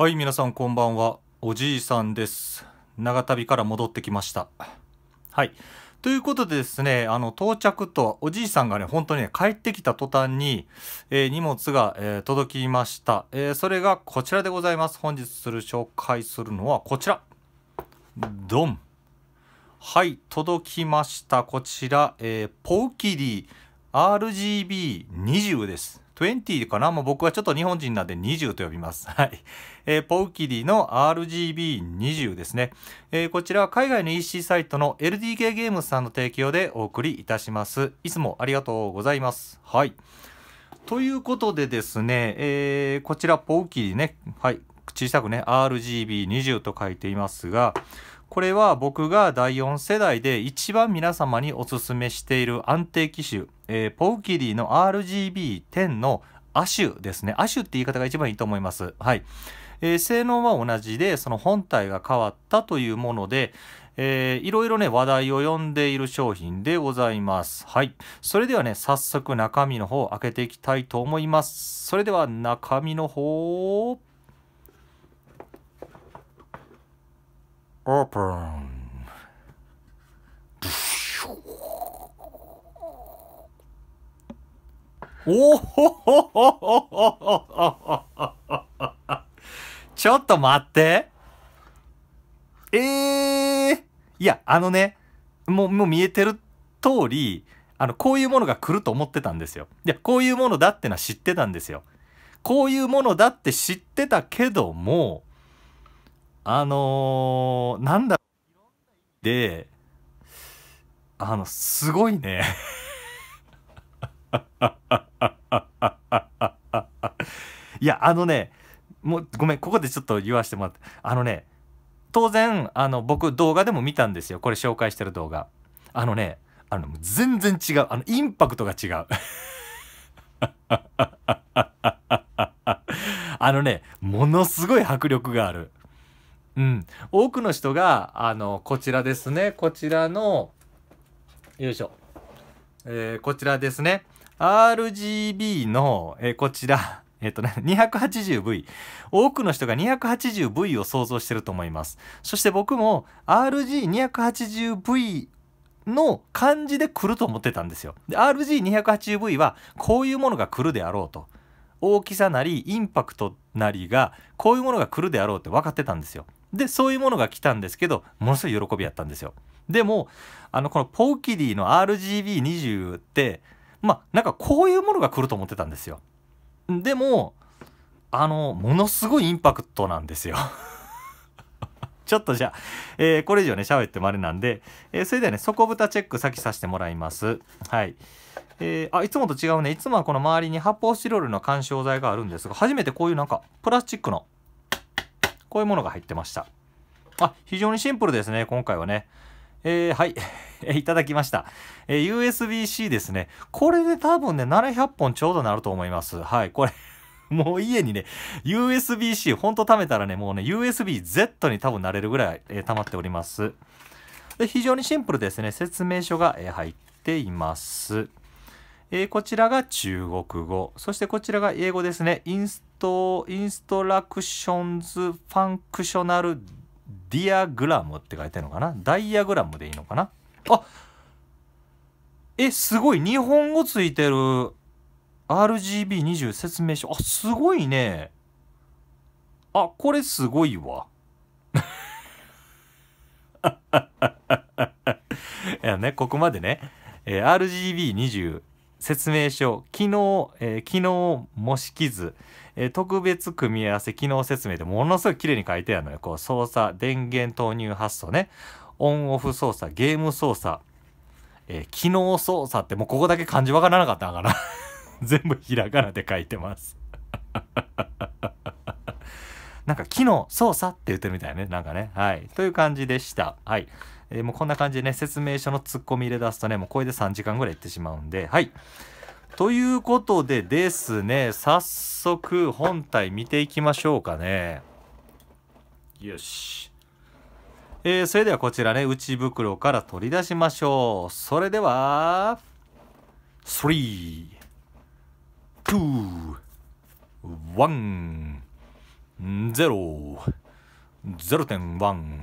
はい皆さんこんばんはおじいさんです長旅から戻ってきましたはいということでですねあの到着とおじいさんがね本当にね帰ってきた途端に、えー、荷物が、えー、届きました、えー、それがこちらでございます本日する紹介するのはこちらドンはい届きましたこちら、えー、ポウキリ RGB20 です20かな、まあ、僕はちょっと日本人なんで20と呼びます。はい。えー、ポウキリの RGB20 ですね。えー、こちらは海外の EC サイトの LDK ゲームさんの提供でお送りいたします。いつもありがとうございます。はい。ということでですね、えー、こちらポウキィね、はい。小さくね、RGB20 と書いていますが、これは僕が第4世代で一番皆様におすすめしている安定機種、えー、ポウキリーの RGB10 のアシュですね。アシュって言い方が一番いいと思います。はい。えー、性能は同じで、その本体が変わったというもので、えー、いろいろね、話題を呼んでいる商品でございます。はい。それではね、早速中身の方を開けていきたいと思います。それでは中身の方オープンおお ちょっと待って。ええー、いや、あのね、もう、もう見えてる通り、あの、こういうものが来ると思ってたんですよ。いや、こういうものだってのは知ってたんですよ。こういうものだって知ってたけども、あのー、なんだであのすごいね いやあのねもうごめんここでちょっと言わせてもらってあのね当然あの僕動画でも見たんですよこれ紹介してる動画あのねあの全然違うあのインパクトが違う あのねものすごい迫力があるうん、多くの人があのこちらですねこちらのよいしょ、えー、こちらですね RGB の、えー、こちら えっとね、280V。多くの人が 280V を想像してると思います。そして僕も RG280V の感じで来ると思ってたんですよ。RG280V はこういうものが来るであろうと。大きさなりインパクトなりがこういうものが来るであろうって分かってたんですよ。でそういうものが来たんですけどものすごい喜びやったんですよでもあのこのポーキディの RGB20 ってまあなんかこういうものが来ると思ってたんですよでもあのものすごいインパクトなんですよ ちょっとじゃあ、えー、これ以上ね喋ってもあれなんで、えー、それではね底蓋チェック先させてもらいますはいえー、あいつもと違うねいつもはこの周りに発泡スチロールの緩衝材があるんですが初めてこういうなんかプラスチックのこういうものが入ってました。あ、非常にシンプルですね、今回はね。えー、はい、いただきました。えー、USB-C ですね。これで多分ね、700本ちょうどなると思います。はい、これ もう家にね、USB-C、ほんと貯めたらね、もうね、USB-Z に多分なれるぐらい、えー、溜まっております。で、非常にシンプルですね。説明書が、えー、入っています。えー、こちらが中国語。そしてこちらが英語ですね。インスとインストラクションズファンクショナルディアグラムって書いてるのかなダイアグラムでいいのかなあえすごい日本語ついてる RGB20 説明書あすごいねあこれすごいわいやねここまでね、えー、RGB20 説明書機能、えー、機能模式図、えー、特別組み合わせ機能説明でものすごい綺麗に書いてあるのよこう操作電源投入発送ねオンオフ操作ゲーム操作、えー、機能操作ってもうここだけ漢字わからなかったのかな 全部ひらがなで書いてます なんか機能操作って言ってるみたいねなんかねはいという感じでしたはいえー、もうこんな感じでね、説明書のツッコミ入れ出すとね、もうこれで3時間ぐらいいってしまうんで、はい。ということでですね、早速本体見ていきましょうかね。よし。えー、それではこちらね、内袋から取り出しましょう。それでは、3、2、1、0、0.1。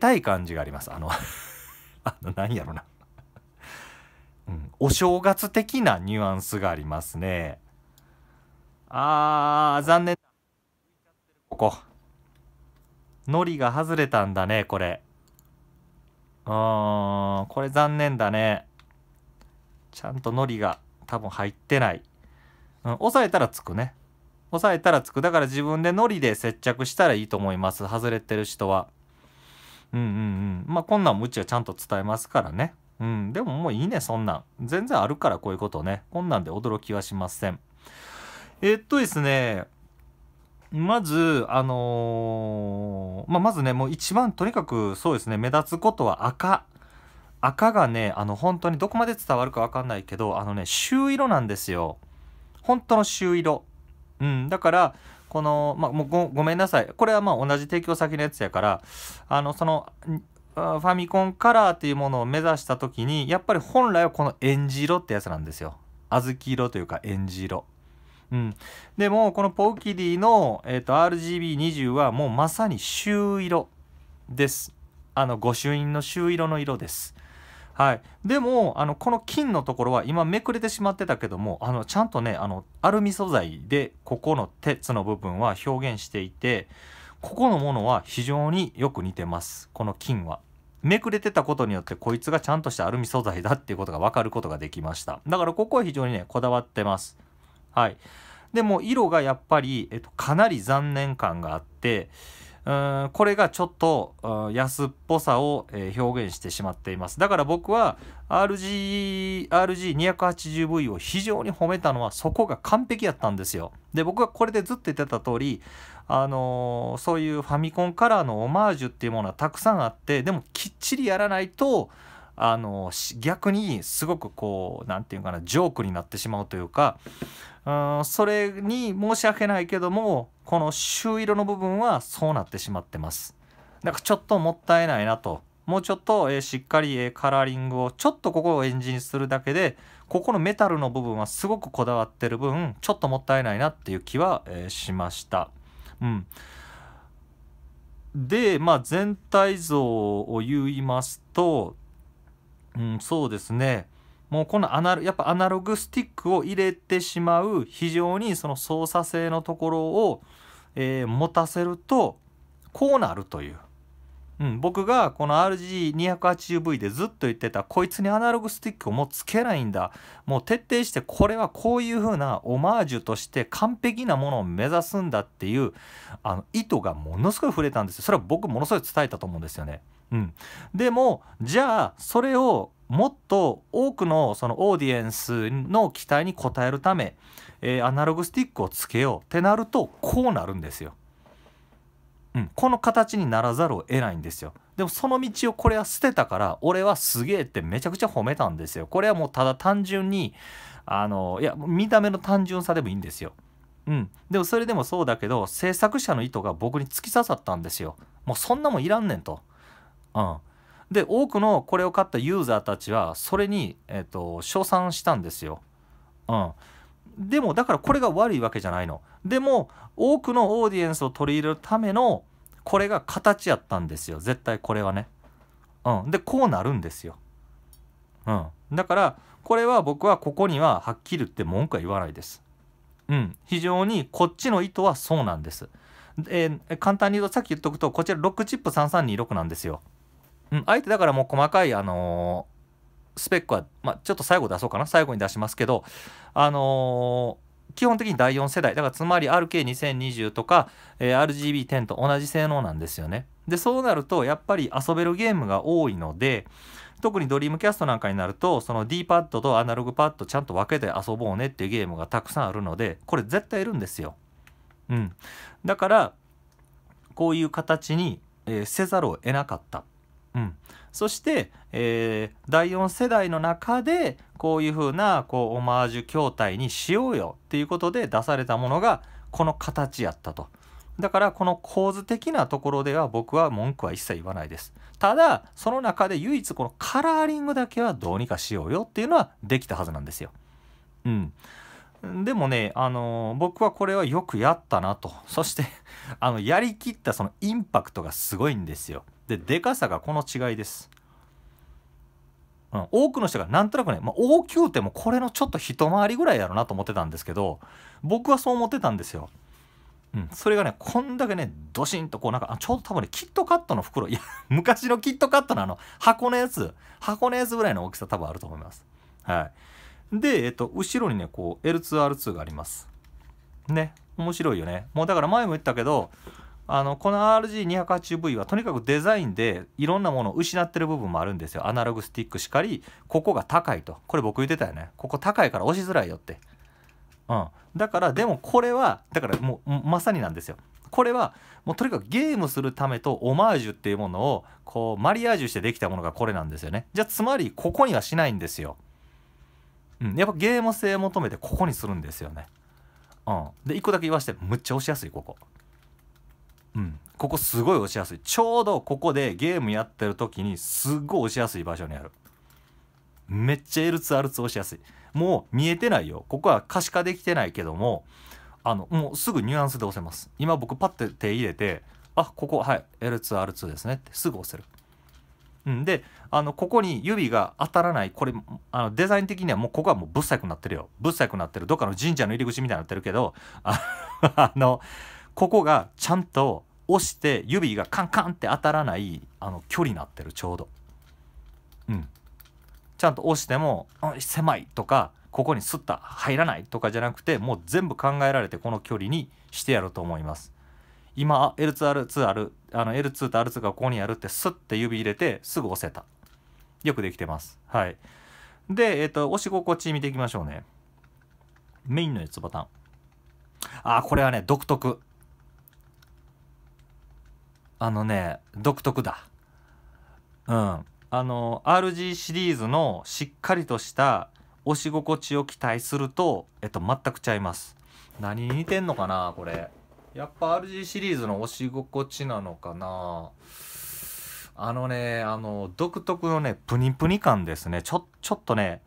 たい感じがありますあの あの何やろなうん、お正月的なニュアンスがありますねあー残念ここのりが外れたんだねこれうーんこれ残念だねちゃんとのりが多分入ってない、うん、押さえたらつくね押さえたらつくだから自分でのりで接着したらいいと思います外れてる人は。うんうんうんまあこんなんうちはちゃんと伝えますからねうんでももういいねそんなん全然あるからこういうことねこんなんで驚きはしませんえっとですねまず、あのー、まあ、まずね、もう一番とにかくそうですね、目立つことは赤。赤がね、あの、本当にどこまで伝わるかわかんないけど、あのね、朱色なんですよ。本当の朱色。うん、だから、この、まあ、もうごごめんなさいこれはまあ同じ提供先のやつやからあのそのファミコンカラーっていうものを目指した時にやっぱり本来はこのえんじ色ってやつなんですよ小豆色というかえんじ色うん、でもこのポーキディの、えー、と RGB20 はもうまさに朱色ですあの御朱印の朱色の色ですはい、でもあのこの金のところは今めくれてしまってたけどもあのちゃんとねあのアルミ素材でここの鉄の部分は表現していてここのものは非常によく似てますこの金は。めくれてたことによってこいつがちゃんとしたアルミ素材だっていうことが分かることができましただからここは非常にねこだわってますはいでも色がやっぱり、えっと、かなり残念感があってうんこれがちょっと安っぽさを、え表現してしまっていますだから僕は RG280V を非常に褒めたのはそこが完璧やったんですよで僕はこれでずっと言ってた通りあのー、そういうファミコンカラーのオマージュっていうものはたくさんあってでもきっちりやらないとあの逆にすごくこう何て言うかなジョークになってしまうというかうんそれに申し訳ないけどもこの朱色の部分はそうなってしまってます。なんかちょっともったいないなともうちょっと、えー、しっかり、えー、カラーリングをちょっとここをエンジンするだけでここのメタルの部分はすごくこだわってる分ちょっともったいないなっていう気は、えー、しました。うん、で、まあ、全体像を言いますとうん、そうですね。もうこのアナロやっぱアナログスティックを入れてしまう非常にその操作性のところを、えー、持たせるとこうなるという、うん、僕がこの RG280V でずっと言ってたこいつにアナログスティックをもうつけないんだもう徹底してこれはこういう風なオマージュとして完璧なものを目指すんだっていうあの意図がものすごい触れたんですよそれは僕ものすごい伝えたと思うんですよね。うん、でもじゃあそれをもっと多くのそのオーディエンスの期待に応えるため、えー、アナログスティックをつけようってなるとこうなるんですよ。うん、この形にならざるを得ないんですよ。でもその道をこれは捨てたから俺はすげえってめちゃくちゃ褒めたんですよ。これはもうただ単純にあのいや見た目の単純さでもいいんですよ。うん、でもそれでもそうだけど制作者の意図が僕に突き刺さったんですよ。もうそんなもんいらんねんと。うん、で多くのこれを買ったユーザーたちはそれに、えーと、称賛したんですよ、うん、でもだからこれが悪いわけじゃないのでも多くのオーディエンスを取り入れるためのこれが形やったんですよ絶対これはね、うん、でこうなるんですよ、うん、だからこれは僕はここにははっきり言って文句は言わないですうん、非常にこっちの意図はそうなんです。えー、簡単に言うとさっき言っとくとこちらロックチップ3326なんですよ。うん、あえてだからもう細かい、あのー、スペックは、まあ、ちょっと最後出そうかな最後に出しますけど、あのー、基本的に第4世代だからつまり RK2020 とか、えー、RGB10 と同じ性能なんですよねでそうなるとやっぱり遊べるゲームが多いので特にドリームキャストなんかになるとその D パッドとアナログパッドちゃんと分けて遊ぼうねっていうゲームがたくさんあるのでこれ絶対いるんですよ。うん、だからこういう形に、えー、せざるを得なかったうん、そして、えー、第4世代の中でこういうふうなこうオマージュ筐体にしようよっていうことで出されたものがこの形やったと。だからこの構図的なところでは僕は文句は一切言わないです。ただその中で唯一このカラーリングだけはどうにかしようよっていうのはできたはずなんですよ。うん、でもね、あのー、僕はこれはよくやったなとそしてあのやりきったそのインパクトがすごいんですよ。ででかさがこの違いです、うん、多くの人がなんとなくね、まあ、大きうてもこれのちょっと一回りぐらいやろなと思ってたんですけど僕はそう思ってたんですようん、それがねこんだけねドシンとこうなんかちょうど多分ねキットカットの袋いや 昔のキットカットのあの箱のやつ箱のやつぐらいの大きさ多分あると思いますはいで、えっと、後ろにねこう L2R2 がありますね面白いよねもうだから前も言ったけどあのこの RG280V はとにかくデザインでいろんなものを失ってる部分もあるんですよアナログスティックしかりここが高いとこれ僕言ってたよねここ高いから押しづらいよってうんだからでもこれはだからもうまさになんですよこれはもうとにかくゲームするためとオマージュっていうものをこうマリアージュしてできたものがこれなんですよねじゃあつまりここにはしないんですよ、うん、やっぱゲーム性求めてここにするんですよねうんで1個だけ言わしてむっちゃ押しやすいここうん、ここすごい押しやすいちょうどここでゲームやってる時にすっごい押しやすい場所にあるめっちゃ L2R2 押しやすいもう見えてないよここは可視化できてないけどもあのもうすぐニュアンスで押せます今僕パッて手入れてあここはい L2R2 ですねってすぐ押せるうんであのここに指が当たらないこれあのデザイン的にはもうここはもうぶっさくなってるよぶっさくなってるどっかの神社の入り口みたいになってるけどあのここがちゃんと押して指がカンカンって当たらないあの距離になってるちょうど。うん、ちゃんと押しても「狭い」とか「ここにスッた入らない」とかじゃなくてもう全部考えられてこの距離にしてやると思います。今 L2R2 あるあの L2 と R2 がここにあるってスッて指入れてすぐ押せたよくできてますはいで、えっ、ー、と押し心地見ていきましょうねメインのやつボタンあこれはね独特あのね独特だうんあの RG シリーズのしっかりとした押し心地を期待するとえっと全くちゃいます何に似てんのかなこれやっぱ RG シリーズの押し心地なのかなあのねあの独特のねプニプニ感ですねちょちょっとね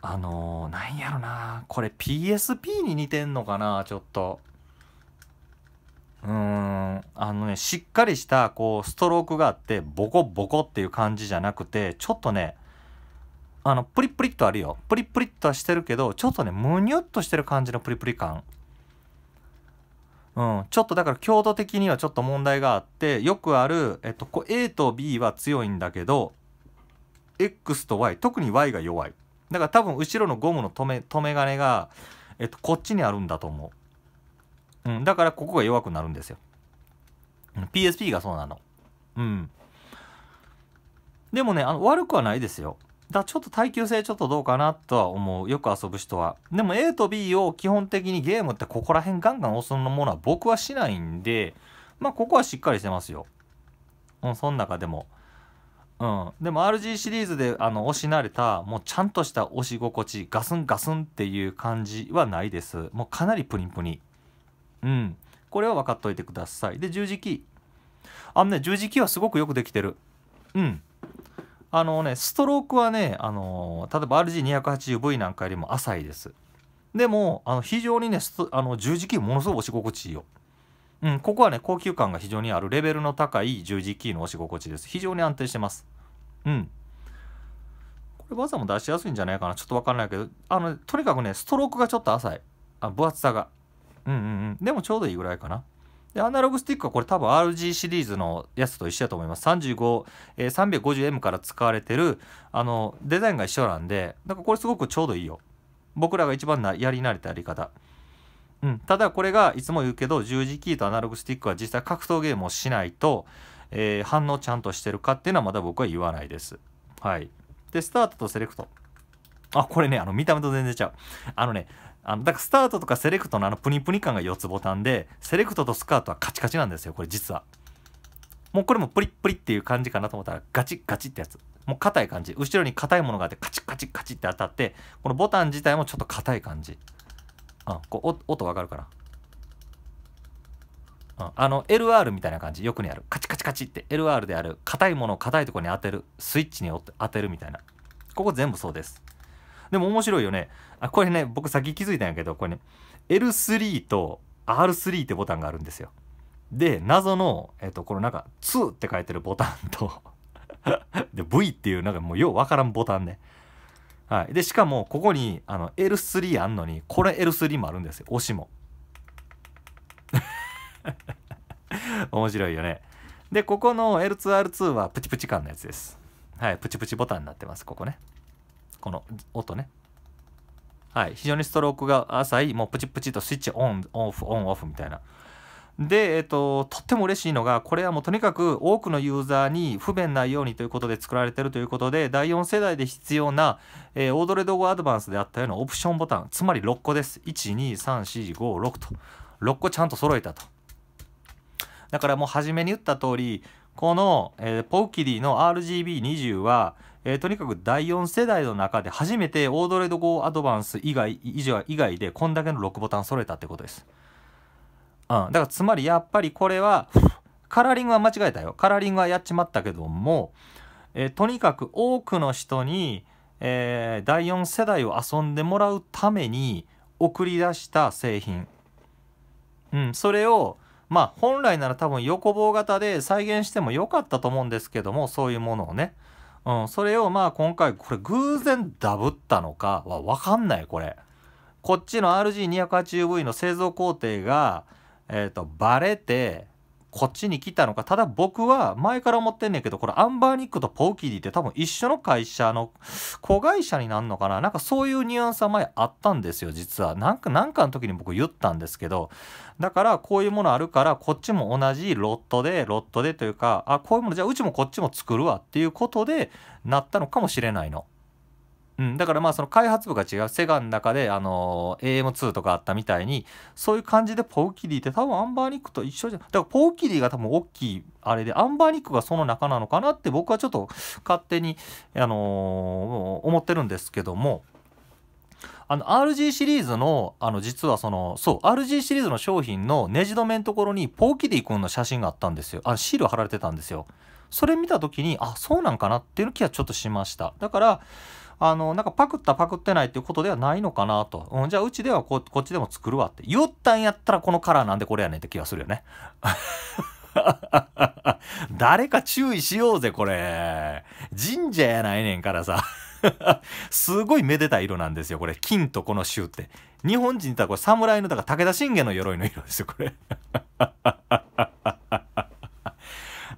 あのー、なんやろなこれ PSP に似てんのかなちょっとうんあのねしっかりしたこうストロークがあってボコボコっていう感じじゃなくてちょっとねあのプリプリっとあるよプリプリっとはしてるけどちょっとねむにゅっとしてる感じのプリプリ感うん、ちょっとだから強度的にはちょっと問題があってよくある、えっと、A と B は強いんだけど X と Y 特に Y が弱いだから多分後ろのゴムの留め留め金が、えっと、こっちにあるんだと思ううん、だからここが弱くなるんですよ。PSP がそうなの。うん。でもね、あの悪くはないですよ。だちょっと耐久性ちょっとどうかなとは思う。よく遊ぶ人は。でも A と B を基本的にゲームってここら辺ガンガン押すものは僕はしないんで、まあここはしっかりしてますよ。うん、その中でも。うん、でも RG シリーズであの押し慣れたもうちゃんとした押し心地ガスンガスンっていう感じはないですもうかなりプリンプリンうん、これは分かっといてくださいで十字キーあのね十字キーはすごくよくできてるうんあのねストロークはねあの例えば RG280V なんかよりも浅いですでもあの非常にねあの十字キーものすごく押し心地いいようん、ここはね高級感が非常にあるレベルの高い十字キーの押し心地です非常に安定してますうんこれ技も出しやすいんじゃないかなちょっと分かんないけどあのとにかくねストロークがちょっと浅いあ分厚さがうんうんうんでもちょうどいいぐらいかなでアナログスティックはこれ多分 RG シリーズのやつと一緒だと思います35、え 350M から使われてるあのデザインが一緒なんでだからこれすごくちょうどいいよ僕らが一番なやり慣れたやり方うん、ただこれがいつも言うけど十字キーとアナログスティックは実際格闘ゲームをしないと、えー、反応ちゃんとしてるかっていうのはまだ僕は言わないです。はい、でスタートとセレクトあ、これね、あの、見た目と全然ちゃう。あのね、あの、だからスタートとかセレクトのあのプニプニ感が4つボタンで、セレクトとスカートはカチカチなんですよ、これ実は。もうこれもプリプリっていう感じかなと思ったら、ガチガチってやつ。もう硬い感じ。後ろに硬いものがあって、カチカチカチって当たって、このボタン自体もちょっと硬い感じ。うん、こう、音わかるかなあの LR みたいな感じよくにあるカチカチカチって LR である硬いものを硬いとこに当てるスイッチに当てるみたいなここ全部そうですでも面白いよね。あ、これね、僕先気づいたんやけど、これね、L3 と R3 ってボタンがあるんですよ。で、謎の、えっと、このなんか、2って書いてるボタンと で、V っていうなんかもうようわからんボタンね。はい。で、しかも、ここに、あの、L3 あんのに、これ L3 もあるんですよ。押しも。面白いよね。で、ここの L2R2 はプチプチ感のやつです。はい、プチプチボタンになってます、ここね。この音ね。はい、非常にストロークが浅い、もうプチプチとスイッチオン、オフ、オン、オフみたいな。で、えっと、とっても嬉しいのが、これはもうとにかく多くのユーザーに不便ないようにということで作られてるということで、第4世代で必要な、えー、オードレドゴアドバンスであったようなオプションボタン、つまり6個です。1、2、3、4、5、6と。6個ちゃんと揃えたと。だからもう初めに言った通り、この、えー、ポウキィの RGB20 は、えー、とにかく第4世代の中で初めてオードレード5。アドバンス以外以上以外でこんだけの6ボタン揃えたってことです、うん、だからつまりやっぱりこれはカラーリングは間違えたよカラーリングはやっちまったけども、えー、とにかく多くの人に、えー、第4世代を遊んでもらうために送り出した製品、うん、それをまあ本来なら多分横棒型で再現しても良かったと思うんですけどもそういうものをねうん、それをまあ今回、これ偶然ダブったのかはわかんない、これ。こっちの RG280V の製造工程が、えっ、ー、と、バレて、こっちに来たのかただ僕は前から思ってんねんけどこれアンバーニックとポーキーディって多分一緒の会社の子会社になるのかななんかそういうニュアンスは前あったんですよ実はなんかなんかの時に僕言ったんですけどだからこういうものあるからこっちも同じロットでロットでというかあこういうものじゃあうちもこっちも作るわっていうことでなったのかもしれないの。うん、だからまあその開発部が違うセガの中であの AM2 とかあったみたいにそういう感じでポーキディって多分アンバーニックと一緒じゃだからポーキディが多分大きいあれでアンバーニックがその中なのかなって僕はちょっと勝手に、あのー、思ってるんですけども。あの RG シリーズのあの実はそのそう RG シリーズの商品のネジ止めのところにポーキディ君の写真があったんですよあシール貼られてたんですよそれ見た時にあそうなんかなっていう気はちょっとしましただからあの、なんかパクったパクってないっていうことではないのかなと。うん、じゃあうちではここっちでも作るわって。言ったんやったらこのカラーなんでこれやねんって気がするよね。誰か注意しようぜ、これ。神社やないねんからさ。すごいめでたい色なんですよ、これ。金とこの衆って。日本人ってこれ侍の、だから武田信玄の鎧の色ですよ、これ。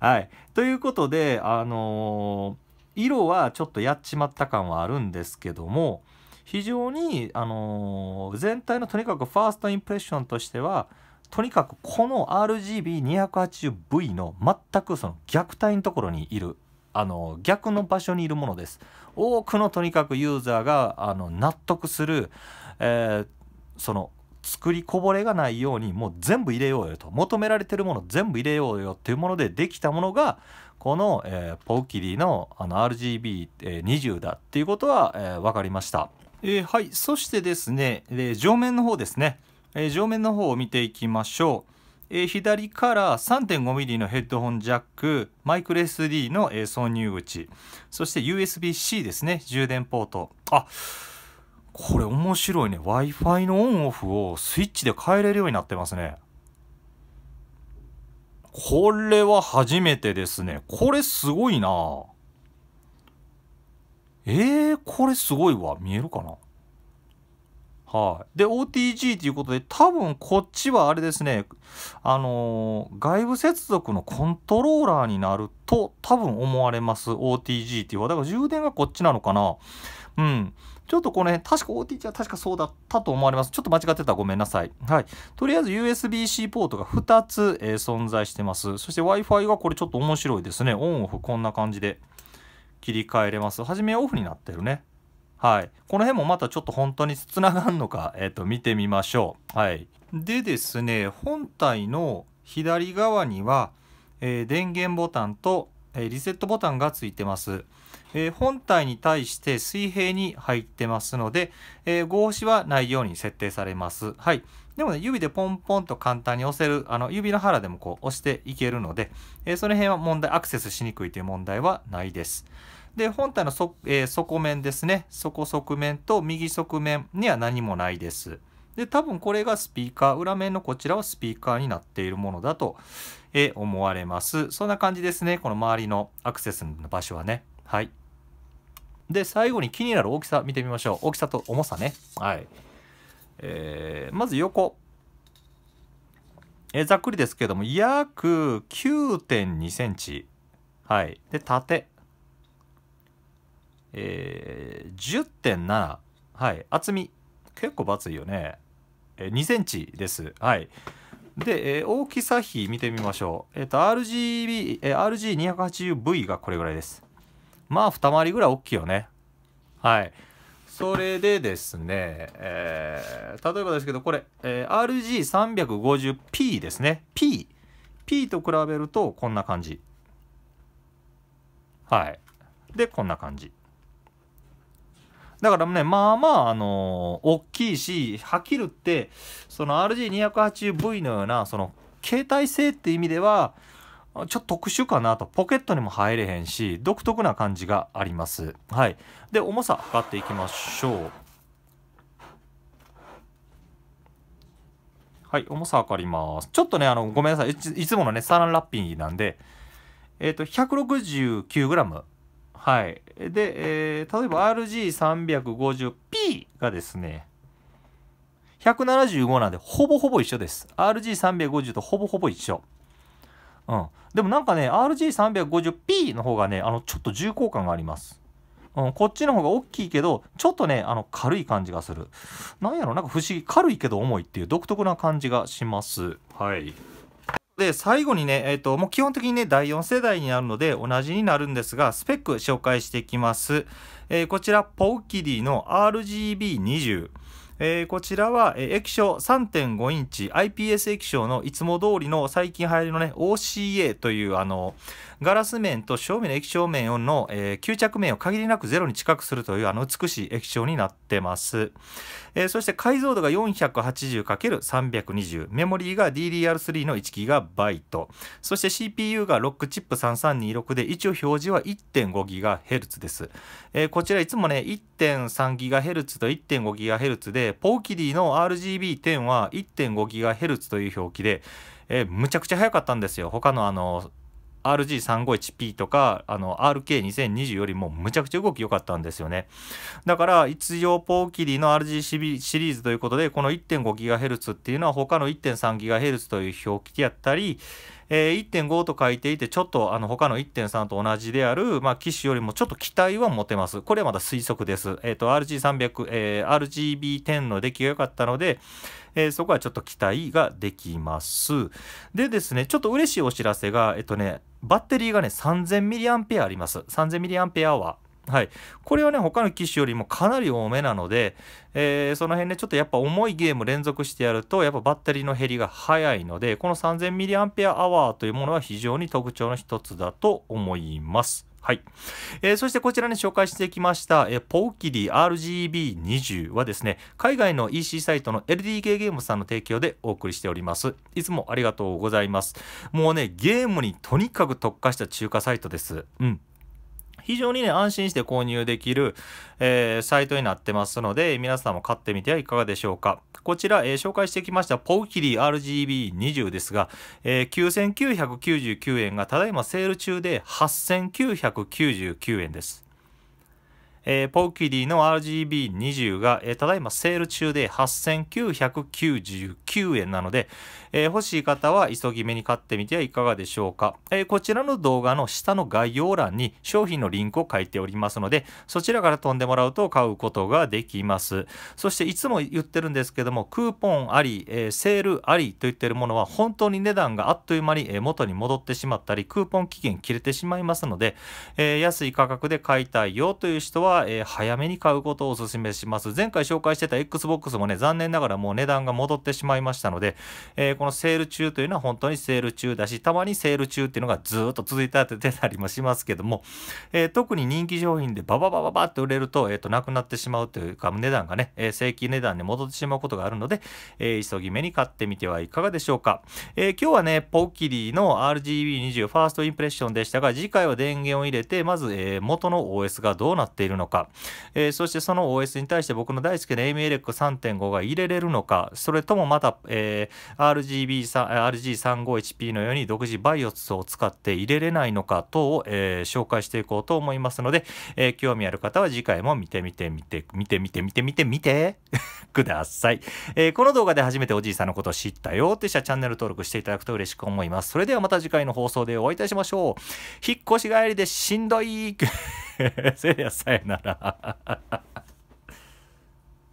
はい。ということで、あのー色はちょっとやっちまった感はあるんですけども非常に、あのー、全体のとにかくファーストインプレッションとしてはとにかくこの RGB280V の全くその逆体のところにいるあの逆の場所にいるものです多くのとにかくユーザーがあの納得する、えー、その作りこぼれがないようにもう全部入れようよと求められてるもの全部入れようよっていうものでできたものがこの、えー、ポウキリのの RGB20 だっていうことは、えー、分かりました。えー、はいそしてですね、えー、上面の方ですね、えー、上面の方を見ていきましょう。え左から 3.5mm のヘッドホンジャックマイクロ SD の、え挿入口そして USB-C ですね充電ポートあこれ面白いね。Wi-Fi のオンオフをスイッチで変えれるようになってますね。これは初めてですね。これすごいなえー、これすごいわ。見えるかなはい。で、OTG ということで、多分こっちはあれですね、あのー、外部接続のコントローラーになると多分思われます。OTG っていうは。だから充電がこっちなのかなうん。ちょっとこの辺、確か OTT は確かそうだったと思われます。ちょっと間違ってたらごめんなさい。はい。とりあえず USB-C ポートが2つ、えー、存在してます。そして Wi-Fi がこれちょっと面白いですね。オンオフこんな感じで切り替えれます。はじめオフになってるね。はい。この辺もまたちょっと本当につながるのか、えっ、ー、と、見てみましょう。はい。でですね、本体の左側には、えー、電源ボタンと、えリセットボタンがついてます。えー、本体に対して水平に入ってますので、えー、合紙はないように設定されます。はい。でもね、指でポンポンと簡単に押せる、あの、指の腹でもこう押していけるので、えー、その辺は問題、アクセスしにくいという問題はないです。で、本体のそ、えー、底面ですね。底側面と右側面には何もないです。で、多分これがスピーカー、裏面のこちらはスピーカーになっているものだと、えー、思われます。そんな感じですね。この周りのアクセスの場所はね。はい。で、最後に気になる大きさ見てみましょう。大きさと重さね。はい。えー、まず横。えー、ざっくりですけども、約9.2センチ。はい。で、縦。えー、10.7。はい。厚み。結構バツいよね。えー、2センチです。はい。で、えー、大きさ比見てみましょう。えっ、ー、と、RGB、えー、RG280V がこれぐらいです。まあ2回りぐらい大きいよねはいそれでですね、えー、例えばですけどこれ、えー、RG350P ですね P P と比べるとこんな感じはいでこんな感じだからねまあまああのー、大きいしはっきり言ってその RG280V のようなその携帯性って意味ではちょっと特殊かなと。ポケットにも入れへんし、独特な感じがあります。はい。で、重さ測っていきましょう。はい、重さ測ります。ちょっとね、あの、ごめんなさい。いつものね、サランラッピーなんで、えっ、ー、と、169g。はい。で、えー、例えば RG350P がですね、175なんで、ほぼほぼ一緒です。RG350 とほぼほぼ一緒。うん、でもなんかね RG350P の方がねあのちょっと重厚感があります、うん、こっちの方が大きいけどちょっとねあの軽い感じがするなんやろなんか不思議軽いけど重いっていう独特な感じがしますはいで最後にね、えーと、もう基本的にね第4世代になるので同じになるんですがスペック紹介していきます、えー、こちらポウキディの RGB20 えー、こちらは、えー、液晶3.5インチ IPS 液晶のいつも通りの最近流行りのね OCA というあのガラス面と正面の液晶面の、えー、吸着面を限りなくゼロに近くするというあの美しい液晶になってます、えー、そして解像度が 480×320 メモリーが DDR3 の 1GB そして CPU がロックチップ3326で一応表示は 1.5GHz です、えー、こちらいつもね 1.3GHz と 1.5GHz でポーキディの RGB10 は 1.5GHz という表記で、えー、むちゃくちゃ速かったんですよ他のあの RG351P とかあの RK2020 よりもむちゃくちゃ動き良かったんですよねだから一応ポーキリの RG シリーズということでこの 1.5GHz っていうのは他の 1.3GHz という表記であったりえー、1.5と書いていて、ちょっとあの他の1.3と同じである、まあ、機種よりもちょっと期待は持てます。これはまだ推測です。えっ、ー、と、RG300、えー、RGB10 の出来が良かったので、えー、そこはちょっと期待ができます。でですね、ちょっと嬉しいお知らせが、えっ、とね、バッテリーがね、3000mAh あります。3000mAh。はい、これはね他の機種よりもかなり多めなので、えー、その辺ねちょっとやっぱ重いゲーム連続してやるとやっぱバッテリーの減りが早いのでこの 3000mAh というものは非常に特徴の一つだと思います。はい、えー、そしてこちらに紹介してきました、えー、ポーキリ RGB20 はですね海外の EC サイトの LDK ゲームさんの提供でお送りしておりますいつもありがとうございますもうねゲームにとにかく特化した中華サイトですうん非常にね、安心して購入できる、えー、サイトになってますので、皆さんも買ってみてはいかがでしょうか。こちら、えー、紹介してきましたポウキリ RGB20 ですが、えー、9999円がただいまセール中で8999円です。えー、ポウキリの RGB20 が、えー、ただいまセール中で8999円なので、えー、欲しい方は急ぎ目に買ってみてはいかがでしょうか、えー、こちらの動画の下の概要欄に商品のリンクを書いておりますのでそちらから飛んでもらうと買うことができますそしていつも言ってるんですけどもクーポンあり、えー、セールありと言ってるものは本当に値段があっという間に元に戻ってしまったりクーポン期限切れてしまいますので、え安い価格で買いたいよという人は、え早めに買うことをお勧めします前回紹介してた XBOX もね残念ながらもう値段が戻ってしまいましたので、えーこのセール中というのは本当にセール中だし、たまにセール中っていうのがずっと続いたって出たりもしますけども、えー、特に人気商品でバババババって売れると、えっ、ー、と、なくなってしまうというか、値段がね、えー、正規値段に戻ってしまうことがあるので、えー、急ぎ目に買ってみてはいかがでしょうか。えー、今日はね、ポッキリの RGB20 ファーストインプレッションでしたが、次回は電源を入れて、まず、えー、元の OS がどうなっているのか、えー、そしてその OS に対して僕の大好きな AMLX3.5 が入れれるのか、それともまた、えー、RGB RGB3RG351P のように独自バイオ s を使って入れれないのか等を、えー、紹介していこうと思いますので、えー、興味ある方は次回も見てみてみて見てみて見て見て見て ください、えー、この動画で初めておじいさんのこと知ったよって人はチャンネル登録していただくと嬉しく思いますそれではまた次回の放送でお会いいたしましょう引っ越し帰りでしんどい それではさよなら